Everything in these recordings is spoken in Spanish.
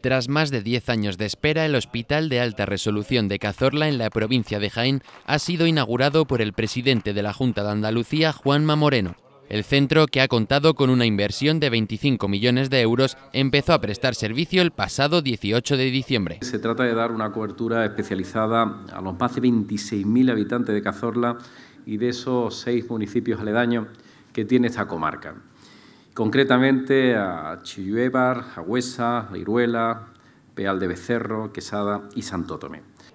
Tras más de 10 años de espera, el Hospital de Alta Resolución de Cazorla en la provincia de Jaén ha sido inaugurado por el presidente de la Junta de Andalucía, Juanma Moreno. El centro, que ha contado con una inversión de 25 millones de euros, empezó a prestar servicio el pasado 18 de diciembre. Se trata de dar una cobertura especializada a los más de 26.000 habitantes de Cazorla y de esos seis municipios aledaños que tiene esta comarca concretamente a Chilluebar, Agüesa, Iruela, Peal de Becerro, Quesada y Santo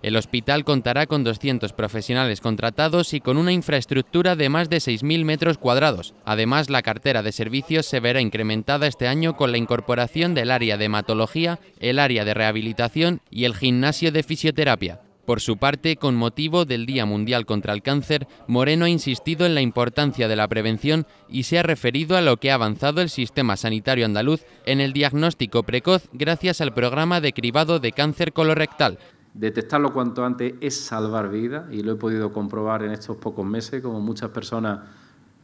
El hospital contará con 200 profesionales contratados y con una infraestructura de más de 6.000 metros cuadrados. Además, la cartera de servicios se verá incrementada este año con la incorporación del área de hematología, el área de rehabilitación y el gimnasio de fisioterapia. Por su parte, con motivo del Día Mundial contra el Cáncer, Moreno ha insistido en la importancia de la prevención y se ha referido a lo que ha avanzado el sistema sanitario andaluz en el diagnóstico precoz gracias al programa de cribado de cáncer colorectal. Detectarlo cuanto antes es salvar vidas y lo he podido comprobar en estos pocos meses, como muchas personas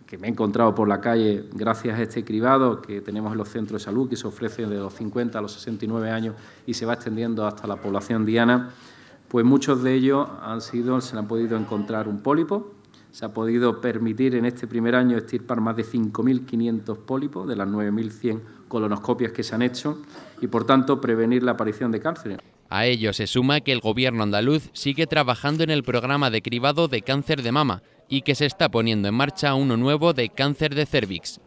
que me he encontrado por la calle gracias a este cribado que tenemos en los centros de salud que se ofrece de los 50 a los 69 años y se va extendiendo hasta la población diana pues muchos de ellos han sido, se han podido encontrar un pólipo, se ha podido permitir en este primer año extirpar más de 5.500 pólipos de las 9.100 colonoscopias que se han hecho y, por tanto, prevenir la aparición de cáncer. A ello se suma que el Gobierno andaluz sigue trabajando en el programa de cribado de cáncer de mama y que se está poniendo en marcha uno nuevo de cáncer de cervix.